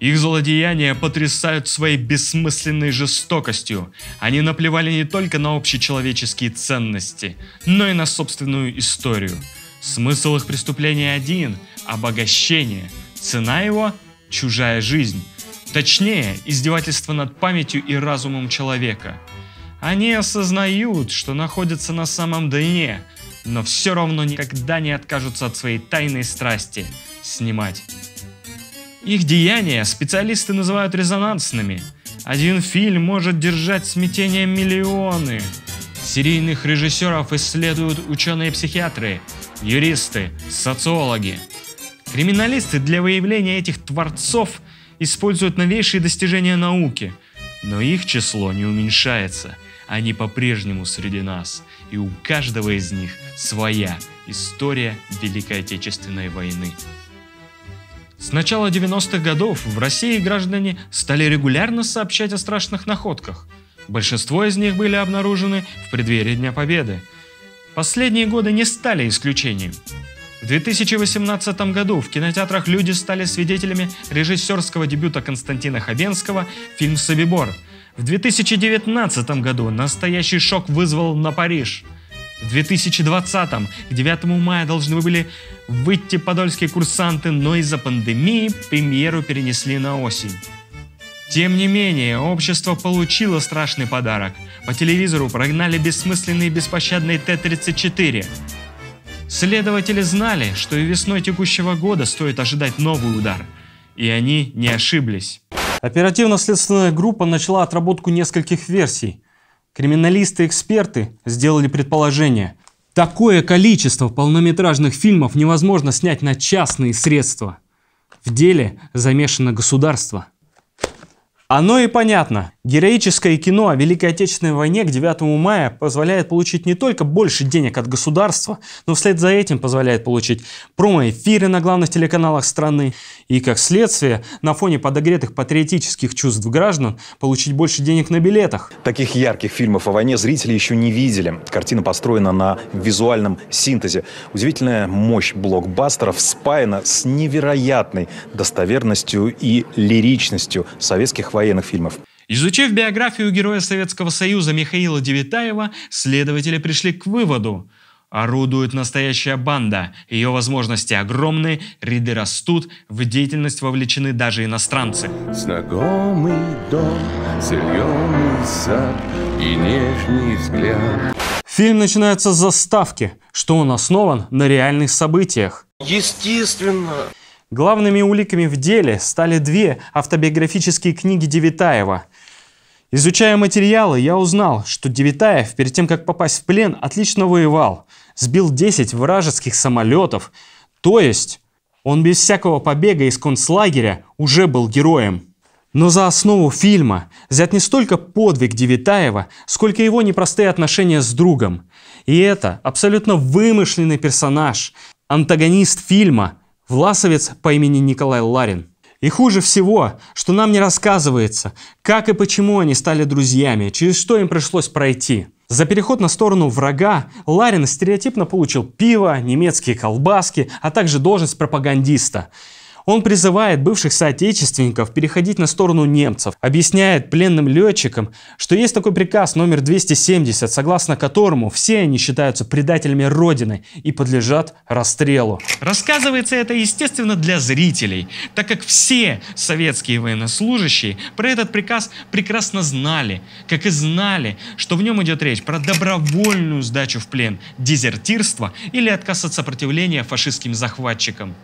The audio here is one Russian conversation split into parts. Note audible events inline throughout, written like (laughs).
Их злодеяния потрясают своей бессмысленной жестокостью. Они наплевали не только на общечеловеческие ценности, но и на собственную историю. Смысл их преступления один – обогащение. Цена его – чужая жизнь. Точнее, издевательство над памятью и разумом человека. Они осознают, что находятся на самом дне, но все равно никогда не откажутся от своей тайной страсти – снимать их деяния специалисты называют резонансными. Один фильм может держать смятение миллионы. Серийных режиссеров исследуют ученые-психиатры, юристы, социологи. Криминалисты для выявления этих творцов используют новейшие достижения науки, но их число не уменьшается. Они по-прежнему среди нас, и у каждого из них своя история Великой Отечественной войны. С начала 90-х годов в России граждане стали регулярно сообщать о страшных находках. Большинство из них были обнаружены в преддверии Дня Победы. Последние годы не стали исключением. В 2018 году в кинотеатрах люди стали свидетелями режиссерского дебюта Константина Хабенского фильм «Собибор». В 2019 году настоящий шок вызвал на Париж – в 2020 м к 9 мая должны были выйти подольские курсанты, но из-за пандемии премьеру перенесли на осень. Тем не менее, общество получило страшный подарок. По телевизору прогнали бессмысленные и беспощадные Т-34. Следователи знали, что и весной текущего года стоит ожидать новый удар. И они не ошиблись. Оперативно-следственная группа начала отработку нескольких версий – Криминалисты-эксперты сделали предположение. Такое количество полнометражных фильмов невозможно снять на частные средства. В деле замешано государство. Оно и понятно. Героическое кино о Великой Отечественной войне к 9 мая позволяет получить не только больше денег от государства, но вслед за этим позволяет получить промо-эфиры на главных телеканалах страны и, как следствие, на фоне подогретых патриотических чувств граждан получить больше денег на билетах. Таких ярких фильмов о войне зрители еще не видели. Картина построена на визуальном синтезе. Удивительная мощь блокбастеров спаяна с невероятной достоверностью и лиричностью советских военных фильмов. Изучив биографию героя Советского Союза Михаила Девитаева, следователи пришли к выводу, Орудует настоящая банда, ее возможности огромны, ряды растут, в деятельность вовлечены даже иностранцы. Знакомый дом, зеленый сад и нежный взгляд. Фильм начинается с заставки, что он основан на реальных событиях. Естественно. Главными уликами в деле стали две автобиографические книги Девитаева – Изучая материалы, я узнал, что Девитаев перед тем, как попасть в плен, отлично воевал. Сбил 10 вражеских самолетов. То есть он без всякого побега из концлагеря уже был героем. Но за основу фильма взят не столько подвиг Девитаева, сколько его непростые отношения с другом. И это абсолютно вымышленный персонаж, антагонист фильма, власовец по имени Николай Ларин. И хуже всего, что нам не рассказывается, как и почему они стали друзьями, через что им пришлось пройти. За переход на сторону врага Ларин стереотипно получил пиво, немецкие колбаски, а также должность пропагандиста – он призывает бывших соотечественников переходить на сторону немцев, объясняет пленным летчикам, что есть такой приказ номер 270, согласно которому все они считаются предателями Родины и подлежат расстрелу. Рассказывается это, естественно, для зрителей, так как все советские военнослужащие про этот приказ прекрасно знали, как и знали, что в нем идет речь про добровольную сдачу в плен, дезертирство или отказ от сопротивления фашистским захватчикам.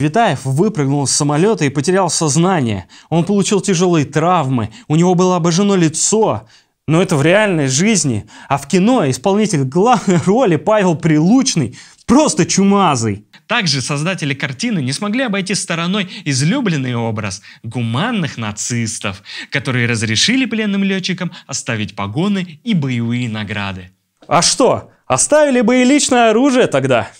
Витаев выпрыгнул с самолета и потерял сознание. Он получил тяжелые травмы, у него было обожжено лицо. Но это в реальной жизни. А в кино исполнитель главной (laughs) роли Павел Прилучный просто чумазый. Также создатели картины не смогли обойти стороной излюбленный образ гуманных нацистов, которые разрешили пленным летчикам оставить погоны и боевые награды. А что, оставили бы и личное оружие тогда?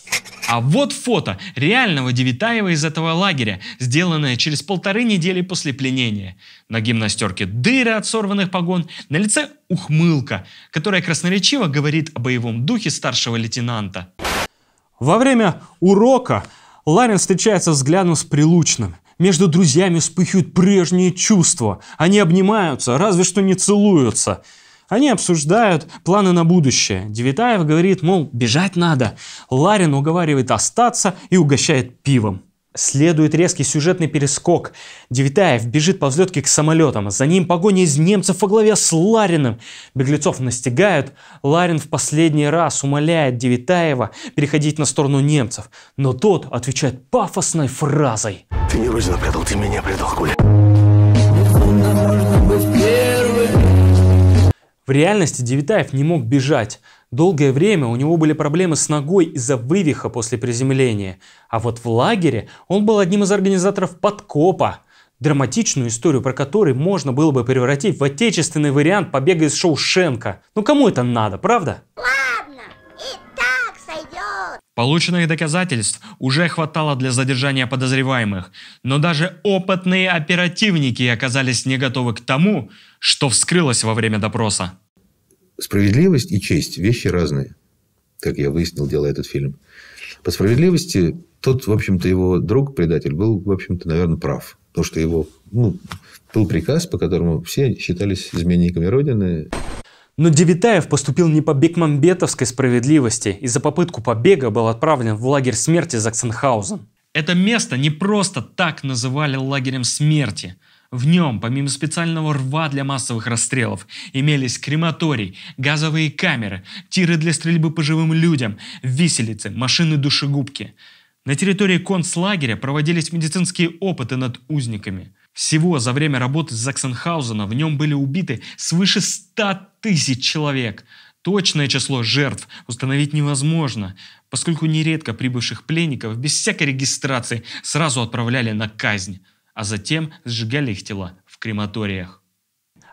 А вот фото реального Девитаева из этого лагеря, сделанное через полторы недели после пленения. На гимнастерке дыры от сорванных погон, на лице ухмылка, которая красноречиво говорит о боевом духе старшего лейтенанта. Во время урока Ларин встречается взглядом с Прилучным. Между друзьями вспыхивают прежние чувства. Они обнимаются, разве что не целуются. Они обсуждают планы на будущее. Девитаев говорит, мол, бежать надо. Ларин уговаривает остаться и угощает пивом. Следует резкий сюжетный перескок. Девитаев бежит по взлетке к самолетам. За ним погоня из немцев во главе с Лариным. Беглецов настигают. Ларин в последний раз умоляет Девитаева переходить на сторону немцев. Но тот отвечает пафосной фразой. Ты не Родину предал, ты меня предал, Коля. В реальности Девитаев не мог бежать. Долгое время у него были проблемы с ногой из-за вывиха после приземления. А вот в лагере он был одним из организаторов подкопа. Драматичную историю, про который можно было бы превратить в отечественный вариант побега из Шоушенка. Ну кому это надо, правда? Ладно, и так сойдет. Полученных доказательств уже хватало для задержания подозреваемых, но даже опытные оперативники оказались не готовы к тому, что вскрылось во время допроса. Справедливость и честь – вещи разные, как я выяснил, делая этот фильм. По справедливости тот, в общем-то, его друг, предатель, был, в общем-то, наверное, прав. то что его ну, был приказ, по которому все считались изменниками Родины. Но Девитаев поступил не по бекмамбетовской справедливости и за попытку побега был отправлен в лагерь смерти Заксенхаузен. Это место не просто так называли лагерем смерти – в нем, помимо специального рва для массовых расстрелов, имелись крематорий, газовые камеры, тиры для стрельбы по живым людям, виселицы, машины-душегубки. На территории концлагеря проводились медицинские опыты над узниками. Всего за время работы Заксенхаузена в нем были убиты свыше 100 тысяч человек. Точное число жертв установить невозможно, поскольку нередко прибывших пленников без всякой регистрации сразу отправляли на казнь а затем сжигали их тела в крематориях.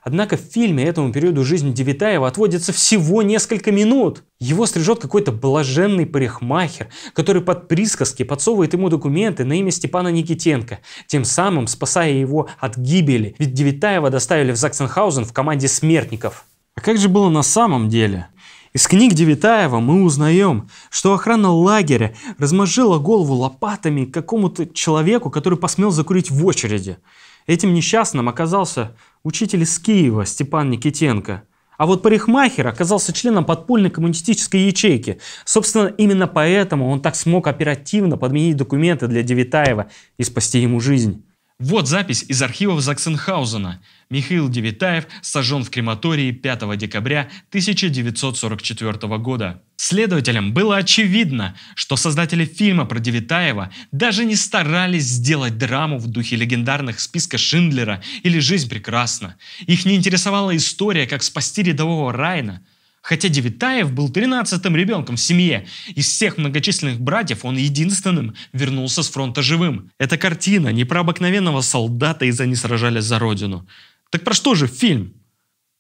Однако в фильме этому периоду жизни Девитаева отводится всего несколько минут. Его стрижет какой-то блаженный парикмахер, который под присказки подсовывает ему документы на имя Степана Никитенко, тем самым спасая его от гибели, ведь Девитаева доставили в Заксенхаузен в команде смертников. А как же было на самом деле? Из книг Девитаева мы узнаем, что охрана лагеря размозжила голову лопатами какому-то человеку, который посмел закурить в очереди. Этим несчастным оказался учитель из Киева Степан Никитенко. А вот парикмахер оказался членом подпольной коммунистической ячейки. Собственно, именно поэтому он так смог оперативно подменить документы для Девитаева и спасти ему жизнь. Вот запись из архивов Заксенхаузена. Михаил Девитаев сожжен в крематории 5 декабря 1944 года. Следователям было очевидно, что создатели фильма про Девитаева даже не старались сделать драму в духе легендарных списка Шиндлера или «Жизнь прекрасна». Их не интересовала история, как спасти рядового Райна. Хотя Девитаев был 13-м ребенком в семье. Из всех многочисленных братьев он единственным вернулся с фронта живым. Это картина не про обыкновенного солдата из-за не сражались за родину. Так про что же фильм?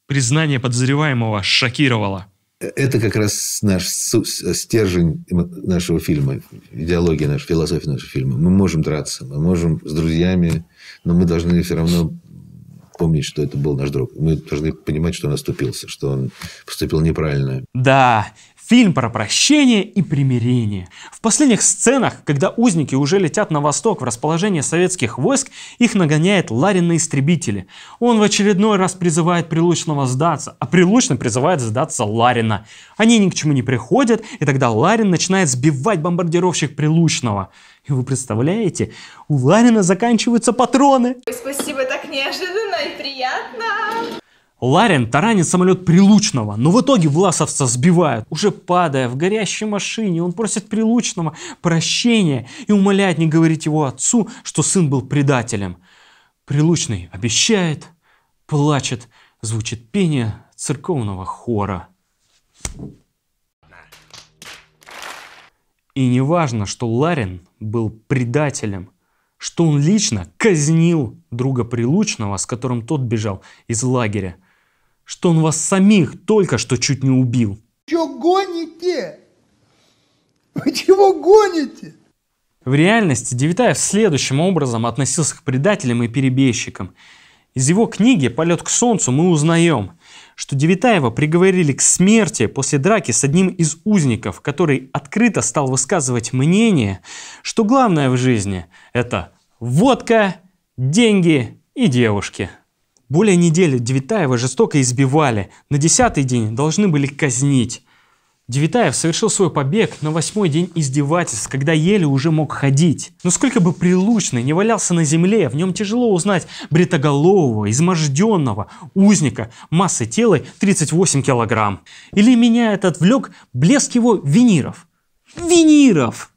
Признание подозреваемого шокировало. Э, это как раз наш стержень нашего фильма, идеология наша, философия нашего фильма. Мы можем драться, мы можем с друзьями, но мы должны все равно помнить, что это был наш друг. Мы должны понимать, что он оступился, что он поступил неправильно. Да, Фильм про прощение и примирение. В последних сценах, когда узники уже летят на восток в расположение советских войск, их нагоняет Ларин на истребители. Он в очередной раз призывает Прилучного сдаться, а Прилучный призывает сдаться Ларина. Они ни к чему не приходят, и тогда Ларин начинает сбивать бомбардировщик Прилучного. И вы представляете, у Ларина заканчиваются патроны. Спасибо, так неожиданно. Ларин таранит самолет Прилучного, но в итоге Власовца сбивают. Уже падая в горящей машине, он просит Прилучного прощения и умоляет не говорить его отцу, что сын был предателем. Прилучный обещает, плачет, звучит пение церковного хора. И не важно, что Ларин был предателем – что он лично казнил друга Прилучного, с которым тот бежал из лагеря что он вас самих только что чуть не убил. Чё гоните? Вы чего гоните? В реальности Девитаев следующим образом относился к предателям и перебежчикам. Из его книги «Полет к солнцу» мы узнаем, что Девитаева приговорили к смерти после драки с одним из узников, который открыто стал высказывать мнение, что главное в жизни – это водка, деньги и девушки. Более недели Девитаева жестоко избивали. На десятый день должны были казнить. Девитаев совершил свой побег на восьмой день издевательств, когда еле уже мог ходить. Но сколько бы прилучный не валялся на земле, в нем тяжело узнать бритоголового, изможденного, узника, массы тела 38 килограмм. Или меня это отвлек блеск его виниров. Виниров!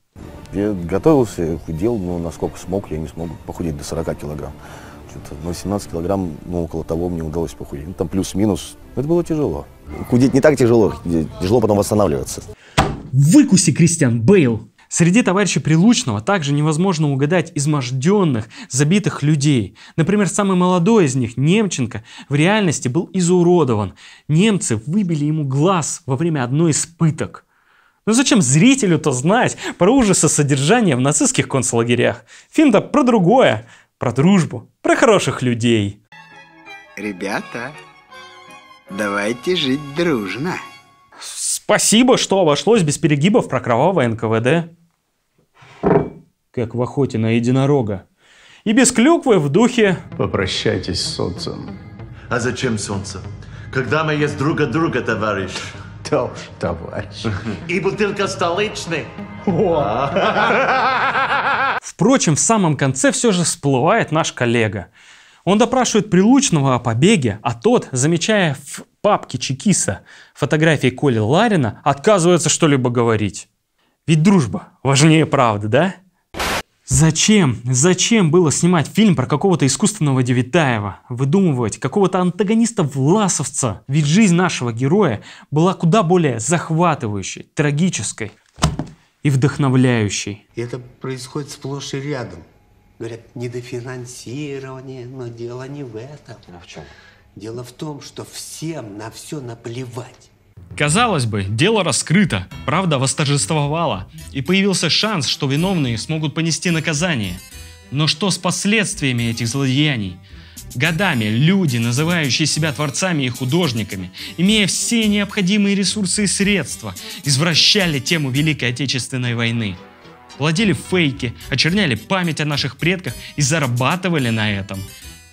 Я готовился, худел, но насколько смог, я не смог похудеть до 40 килограмм на 18 килограмм, ну, около того мне удалось похудеть. Ну, там плюс-минус. Это было тяжело. Худеть не так тяжело, тяжело потом восстанавливаться. Выкуси, Кристиан Бейл! Среди товарища Прилучного также невозможно угадать изможденных, забитых людей. Например, самый молодой из них, Немченко, в реальности был изуродован. Немцы выбили ему глаз во время одной из пыток. Ну зачем зрителю-то знать про ужасы содержания в нацистских концлагерях? Фильм-то про другое про дружбу, про хороших людей. Ребята, давайте жить дружно. Спасибо, что обошлось без перегибов про кровавое НКВД. Как в охоте на единорога. И без клюквы в духе... Попрощайтесь с солнцем. А зачем солнце? Когда мы есть друг от друга, товарищ, читал, товарищ. И бутылка столичной. А. Впрочем, в самом конце все же всплывает наш коллега. Он допрашивает Прилучного о побеге, а тот, замечая в папке Чекиса фотографии Коли Ларина, отказывается что-либо говорить. Ведь дружба важнее правды, да? Зачем? Зачем было снимать фильм про какого-то искусственного Девитаева? Выдумывать какого-то антагониста-власовца? Ведь жизнь нашего героя была куда более захватывающей, трагической и вдохновляющей. это происходит сплошь и рядом. Говорят, недофинансирование, но дело не в этом. А в чем? Дело в том, что всем на все наплевать. Казалось бы, дело раскрыто, правда восторжествовала, и появился шанс, что виновные смогут понести наказание. Но что с последствиями этих злодеяний? Годами люди, называющие себя творцами и художниками, имея все необходимые ресурсы и средства, извращали тему Великой Отечественной войны. Владели фейки, очерняли память о наших предках и зарабатывали на этом –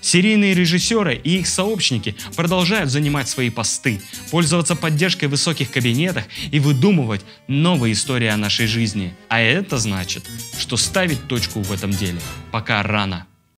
Серийные режиссеры и их сообщники продолжают занимать свои посты, пользоваться поддержкой в высоких кабинетах и выдумывать новые истории о нашей жизни. А это значит, что ставить точку в этом деле пока рано.